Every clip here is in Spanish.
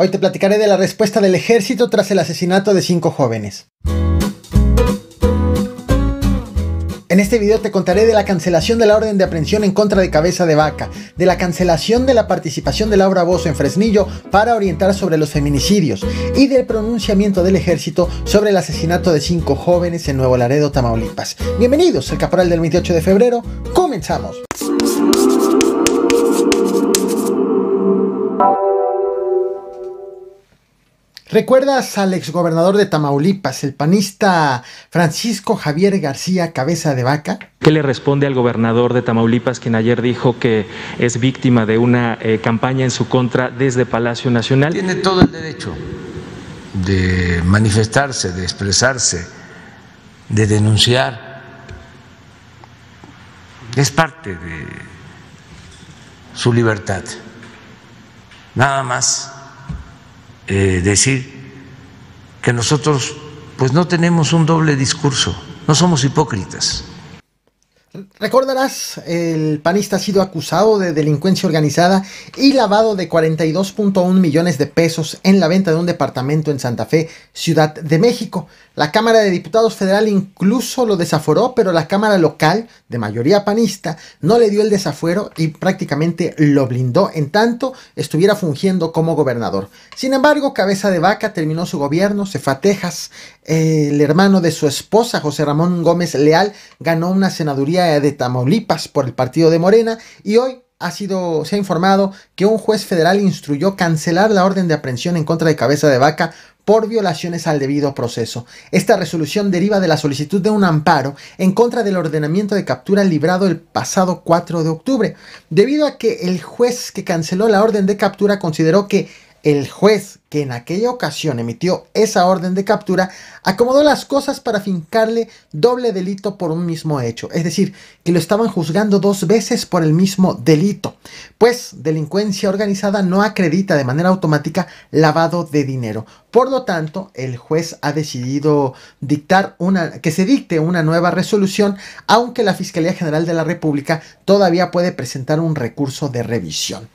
Hoy te platicaré de la respuesta del ejército tras el asesinato de cinco jóvenes. En este video te contaré de la cancelación de la orden de aprehensión en contra de Cabeza de Vaca, de la cancelación de la participación de Laura Bozo en Fresnillo para orientar sobre los feminicidios y del pronunciamiento del ejército sobre el asesinato de cinco jóvenes en Nuevo Laredo, Tamaulipas. Bienvenidos al Caporal del 28 de febrero, comenzamos. ¿Recuerdas al exgobernador de Tamaulipas, el panista Francisco Javier García Cabeza de Vaca? ¿Qué le responde al gobernador de Tamaulipas, quien ayer dijo que es víctima de una eh, campaña en su contra desde Palacio Nacional? Tiene todo el derecho de manifestarse, de expresarse, de denunciar. Es parte de su libertad. Nada más eh, decir que nosotros pues no tenemos un doble discurso, no somos hipócritas. Recordarás, el panista ha sido acusado de delincuencia organizada y lavado de 42.1 millones de pesos en la venta de un departamento en Santa Fe, Ciudad de México. La Cámara de Diputados Federal incluso lo desaforó, pero la Cámara local, de mayoría panista, no le dio el desafuero y prácticamente lo blindó en tanto estuviera fungiendo como gobernador. Sin embargo, Cabeza de Vaca terminó su gobierno, se el hermano de su esposa, José Ramón Gómez Leal, ganó una senaduría de Tamaulipas por el partido de Morena y hoy ha sido, se ha informado que un juez federal instruyó cancelar la orden de aprehensión en contra de Cabeza de Vaca por violaciones al debido proceso. Esta resolución deriva de la solicitud de un amparo en contra del ordenamiento de captura librado el pasado 4 de octubre, debido a que el juez que canceló la orden de captura consideró que el juez que en aquella ocasión emitió esa orden de captura, acomodó las cosas para fincarle doble delito por un mismo hecho, es decir, que lo estaban juzgando dos veces por el mismo delito, pues delincuencia organizada no acredita de manera automática lavado de dinero. Por lo tanto, el juez ha decidido dictar una que se dicte una nueva resolución, aunque la Fiscalía General de la República todavía puede presentar un recurso de revisión.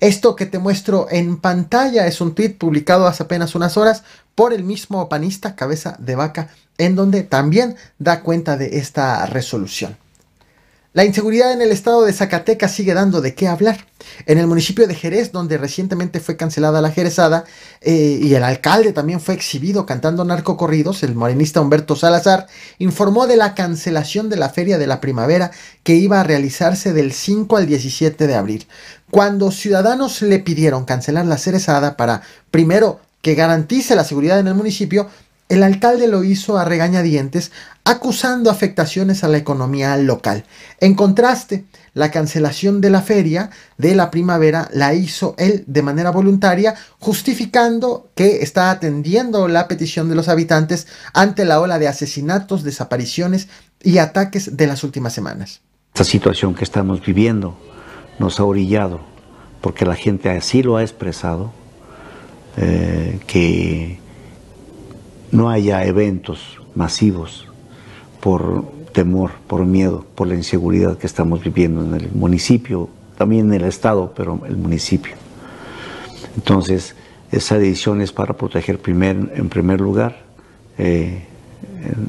Esto que te muestro en pantalla es un tuit publicado hace apenas unas horas por el mismo panista Cabeza de Vaca, en donde también da cuenta de esta resolución. La inseguridad en el estado de Zacatecas sigue dando de qué hablar. En el municipio de Jerez, donde recientemente fue cancelada la jerezada, eh, y el alcalde también fue exhibido cantando narcocorridos, el morenista Humberto Salazar informó de la cancelación de la Feria de la Primavera que iba a realizarse del 5 al 17 de abril. Cuando ciudadanos le pidieron cancelar la jerezada para, primero, que garantice la seguridad en el municipio, el alcalde lo hizo a regañadientes, acusando afectaciones a la economía local. En contraste, la cancelación de la feria de la primavera la hizo él de manera voluntaria, justificando que está atendiendo la petición de los habitantes ante la ola de asesinatos, desapariciones y ataques de las últimas semanas. Esta situación que estamos viviendo nos ha orillado, porque la gente así lo ha expresado, eh, que no haya eventos masivos por temor, por miedo, por la inseguridad que estamos viviendo en el municipio, también en el Estado, pero el municipio. Entonces, esa decisión es para proteger en primer lugar, eh,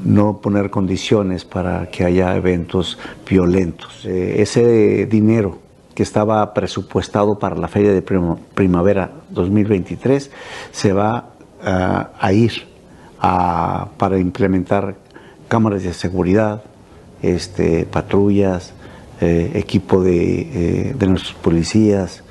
no poner condiciones para que haya eventos violentos. Eh, ese dinero que estaba presupuestado para la feria de primavera 2023 se va a ir para implementar cámaras de seguridad, este, patrullas, eh, equipo de, eh, de nuestros policías,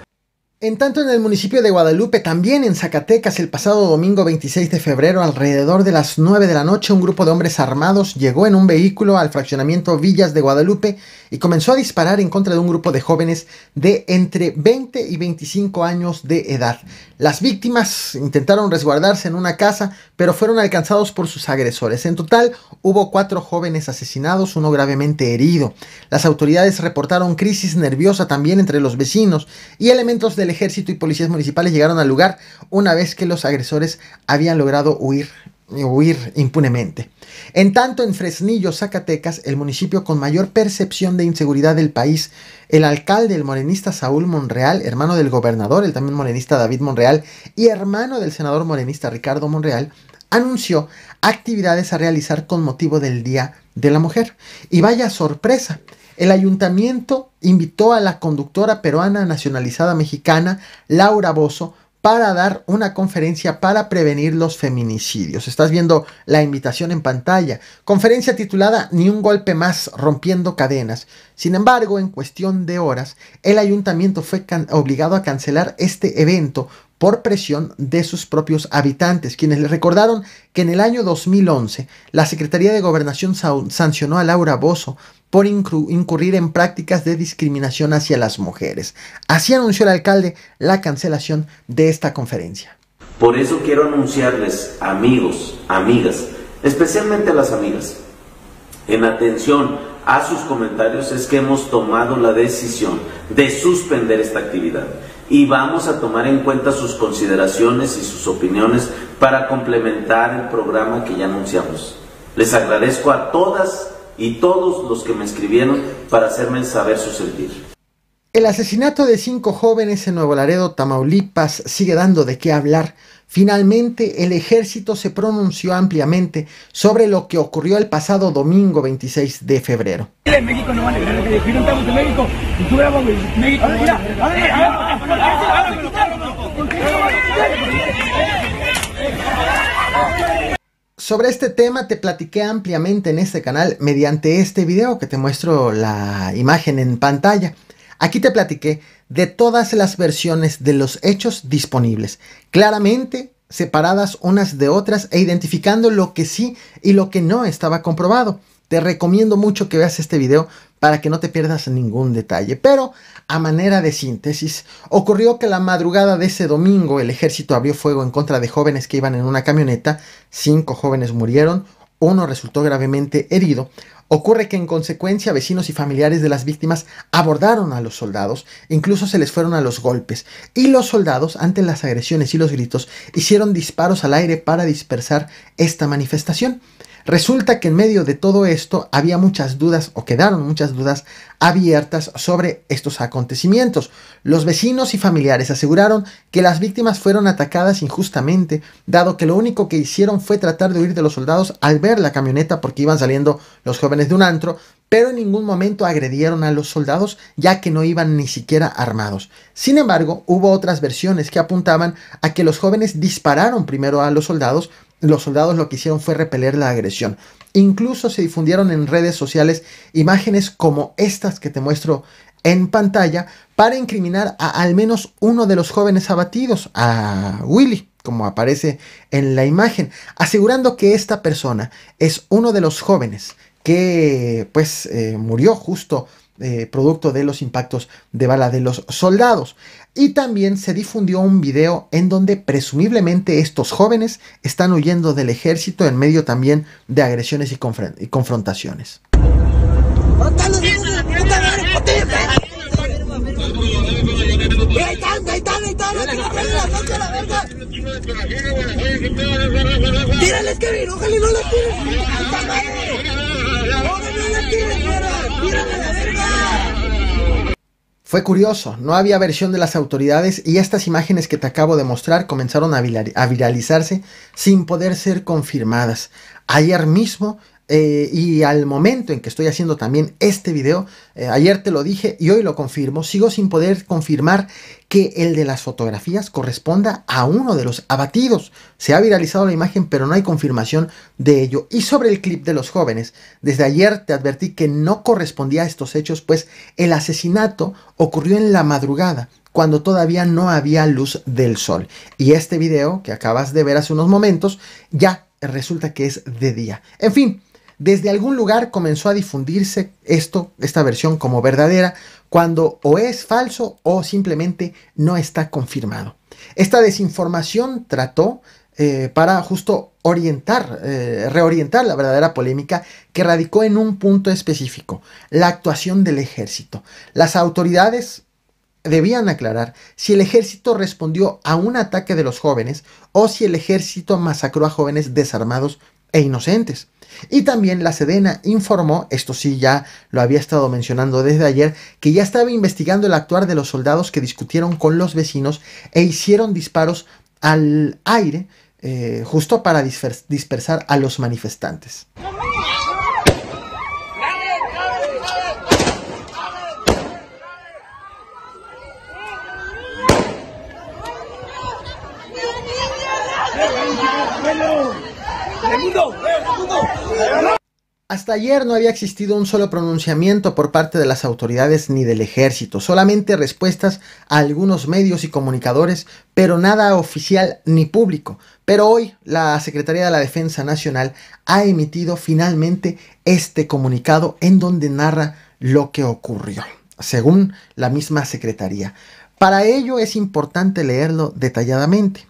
en tanto, en el municipio de Guadalupe, también en Zacatecas, el pasado domingo 26 de febrero, alrededor de las 9 de la noche, un grupo de hombres armados llegó en un vehículo al fraccionamiento Villas de Guadalupe y comenzó a disparar en contra de un grupo de jóvenes de entre 20 y 25 años de edad. Las víctimas intentaron resguardarse en una casa, pero fueron alcanzados por sus agresores. En total, hubo cuatro jóvenes asesinados, uno gravemente herido. Las autoridades reportaron crisis nerviosa también entre los vecinos y elementos del ejército y policías municipales llegaron al lugar una vez que los agresores habían logrado huir huir impunemente. En tanto, en Fresnillo, Zacatecas, el municipio con mayor percepción de inseguridad del país, el alcalde, el morenista Saúl Monreal, hermano del gobernador, el también morenista David Monreal, y hermano del senador morenista Ricardo Monreal, anunció actividades a realizar con motivo del Día de la Mujer. Y vaya sorpresa, el ayuntamiento invitó a la conductora peruana nacionalizada mexicana, Laura Bozo, para dar una conferencia para prevenir los feminicidios. Estás viendo la invitación en pantalla. Conferencia titulada Ni un golpe más, rompiendo cadenas, sin embargo, en cuestión de horas, el ayuntamiento fue obligado a cancelar este evento por presión de sus propios habitantes, quienes le recordaron que en el año 2011 la Secretaría de Gobernación sancionó a Laura Bozo por incurrir en prácticas de discriminación hacia las mujeres. Así anunció el alcalde la cancelación de esta conferencia. Por eso quiero anunciarles, amigos, amigas, especialmente a las amigas, en atención a sus comentarios es que hemos tomado la decisión de suspender esta actividad y vamos a tomar en cuenta sus consideraciones y sus opiniones para complementar el programa que ya anunciamos. Les agradezco a todas y todos los que me escribieron para hacerme saber su sentir. El asesinato de cinco jóvenes en Nuevo Laredo, Tamaulipas, sigue dando de qué hablar Finalmente, el ejército se pronunció ampliamente sobre lo que ocurrió el pasado domingo 26 de febrero. Sobre este tema te platiqué ampliamente en este canal mediante este video que te muestro la imagen en pantalla. Aquí te platiqué de todas las versiones de los hechos disponibles, claramente separadas unas de otras e identificando lo que sí y lo que no estaba comprobado. Te recomiendo mucho que veas este video para que no te pierdas ningún detalle. Pero, a manera de síntesis, ocurrió que la madrugada de ese domingo el ejército abrió fuego en contra de jóvenes que iban en una camioneta. Cinco jóvenes murieron, uno resultó gravemente herido. Ocurre que en consecuencia vecinos y familiares de las víctimas abordaron a los soldados, incluso se les fueron a los golpes, y los soldados, ante las agresiones y los gritos, hicieron disparos al aire para dispersar esta manifestación. Resulta que en medio de todo esto había muchas dudas o quedaron muchas dudas abiertas sobre estos acontecimientos. Los vecinos y familiares aseguraron que las víctimas fueron atacadas injustamente, dado que lo único que hicieron fue tratar de huir de los soldados al ver la camioneta porque iban saliendo los jóvenes de un antro, pero en ningún momento agredieron a los soldados ya que no iban ni siquiera armados. Sin embargo, hubo otras versiones que apuntaban a que los jóvenes dispararon primero a los soldados los soldados lo que hicieron fue repeler la agresión. Incluso se difundieron en redes sociales imágenes como estas que te muestro en pantalla para incriminar a al menos uno de los jóvenes abatidos, a Willy, como aparece en la imagen, asegurando que esta persona es uno de los jóvenes que pues eh, murió justo eh, producto de los impactos de bala de los soldados. Y también se difundió un video en donde presumiblemente estos jóvenes están huyendo del ejército en medio también de agresiones y, confrontaciones. Fue curioso, no había versión de las autoridades y estas imágenes que te acabo de mostrar comenzaron a, viralizarse sin poder ser confirmadas. Ayer mismo eh, y al momento en que estoy haciendo también este video, eh, ayer te lo dije y hoy lo confirmo, sigo sin poder confirmar que el de las fotografías corresponda a uno de los abatidos. Se ha viralizado la imagen, pero no hay confirmación de ello. Y sobre el clip de los jóvenes, desde ayer te advertí que no correspondía a estos hechos, pues el asesinato ocurrió en la madrugada, cuando todavía no había luz del sol. Y este video que acabas de ver hace unos momentos, ya resulta que es de día. En fin. Desde algún lugar comenzó a difundirse esto, esta versión como verdadera, cuando o es falso o simplemente no está confirmado. Esta desinformación trató eh, para justo orientar, eh, reorientar la verdadera polémica que radicó en un punto específico, la actuación del ejército. Las autoridades debían aclarar si el ejército respondió a un ataque de los jóvenes o si el ejército masacró a jóvenes desarmados e inocentes. Y también la Sedena informó, esto sí ya lo había estado mencionando desde ayer, que ya estaba investigando el actuar de los soldados que discutieron con los vecinos e hicieron disparos al aire eh, justo para dispersar a los manifestantes. Hasta ayer no había existido un solo pronunciamiento por parte de las autoridades ni del ejército, solamente respuestas a algunos medios y comunicadores, pero nada oficial ni público. Pero hoy la Secretaría de la Defensa Nacional ha emitido finalmente este comunicado en donde narra lo que ocurrió, según la misma Secretaría. Para ello es importante leerlo detalladamente.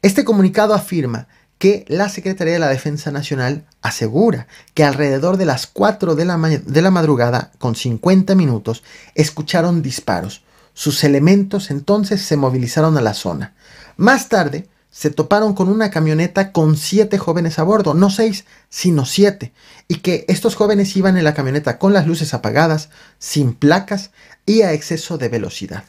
Este comunicado afirma que la Secretaría de la Defensa Nacional asegura que alrededor de las 4 de la, de la madrugada, con 50 minutos, escucharon disparos. Sus elementos entonces se movilizaron a la zona. Más tarde, se toparon con una camioneta con siete jóvenes a bordo, no seis, sino siete, y que estos jóvenes iban en la camioneta con las luces apagadas, sin placas y a exceso de velocidad.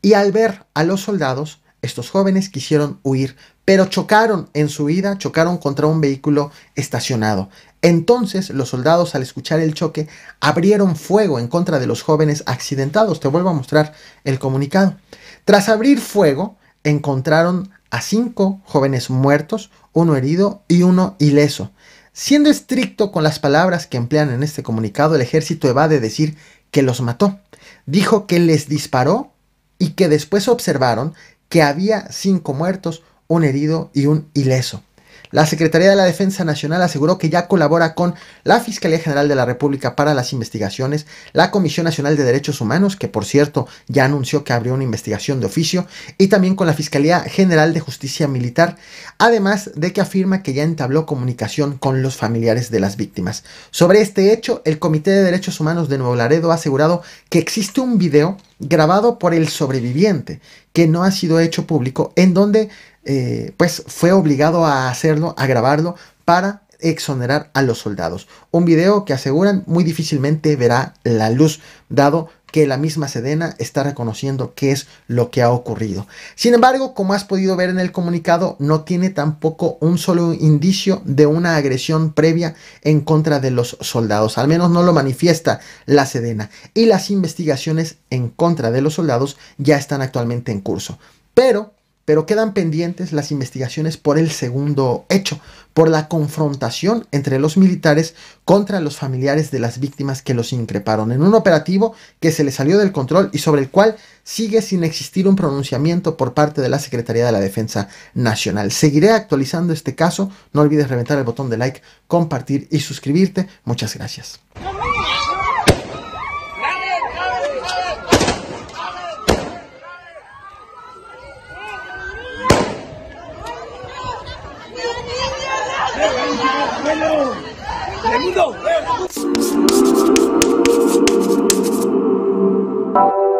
Y al ver a los soldados, estos jóvenes quisieron huir, pero chocaron en su vida, chocaron contra un vehículo estacionado. Entonces los soldados al escuchar el choque abrieron fuego en contra de los jóvenes accidentados. Te vuelvo a mostrar el comunicado. Tras abrir fuego, encontraron a cinco jóvenes muertos, uno herido y uno ileso. Siendo estricto con las palabras que emplean en este comunicado, el ejército evade decir que los mató. Dijo que les disparó y que después observaron que había cinco muertos, un herido y un ileso. La Secretaría de la Defensa Nacional aseguró que ya colabora con la Fiscalía General de la República para las investigaciones, la Comisión Nacional de Derechos Humanos, que por cierto ya anunció que abrió una investigación de oficio, y también con la Fiscalía General de Justicia Militar, además de que afirma que ya entabló comunicación con los familiares de las víctimas. Sobre este hecho, el Comité de Derechos Humanos de Nuevo Laredo ha asegurado que existe un video grabado por el sobreviviente, que no ha sido hecho público, en donde eh, pues fue obligado a hacerlo, a grabarlo para exonerar a los soldados. Un video que aseguran muy difícilmente verá la luz, dado que la misma Sedena está reconociendo qué es lo que ha ocurrido. Sin embargo, como has podido ver en el comunicado, no tiene tampoco un solo indicio de una agresión previa en contra de los soldados, al menos no lo manifiesta la Sedena, y las investigaciones en contra de los soldados ya están actualmente en curso. Pero pero quedan pendientes las investigaciones por el segundo hecho, por la confrontación entre los militares contra los familiares de las víctimas que los increparon, en un operativo que se le salió del control y sobre el cual sigue sin existir un pronunciamiento por parte de la Secretaría de la Defensa Nacional. Seguiré actualizando este caso, no olvides reventar el botón de like, compartir y suscribirte. Muchas gracias. thank you